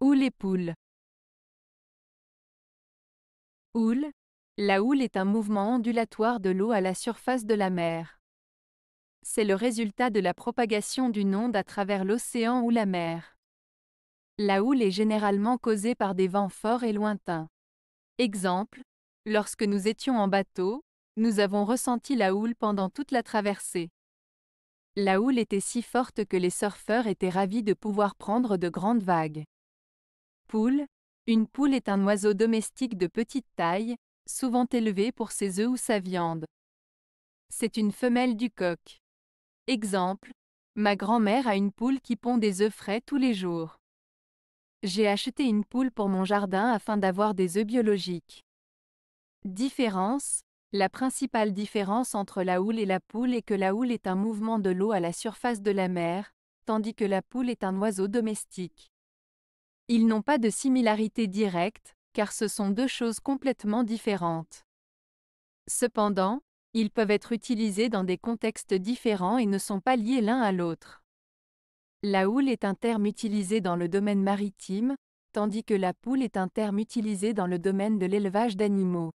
Houle et poule. Houle. La houle est un mouvement ondulatoire de l'eau à la surface de la mer. C'est le résultat de la propagation d'une onde à travers l'océan ou la mer. La houle est généralement causée par des vents forts et lointains. Exemple, lorsque nous étions en bateau, nous avons ressenti la houle pendant toute la traversée. La houle était si forte que les surfeurs étaient ravis de pouvoir prendre de grandes vagues. Poule. Une poule est un oiseau domestique de petite taille, souvent élevé pour ses œufs ou sa viande. C'est une femelle du coq. Exemple. Ma grand-mère a une poule qui pond des œufs frais tous les jours. J'ai acheté une poule pour mon jardin afin d'avoir des œufs biologiques. Différence. La principale différence entre la houle et la poule est que la houle est un mouvement de l'eau à la surface de la mer, tandis que la poule est un oiseau domestique. Ils n'ont pas de similarité directe, car ce sont deux choses complètement différentes. Cependant, ils peuvent être utilisés dans des contextes différents et ne sont pas liés l'un à l'autre. La houle est un terme utilisé dans le domaine maritime, tandis que la poule est un terme utilisé dans le domaine de l'élevage d'animaux.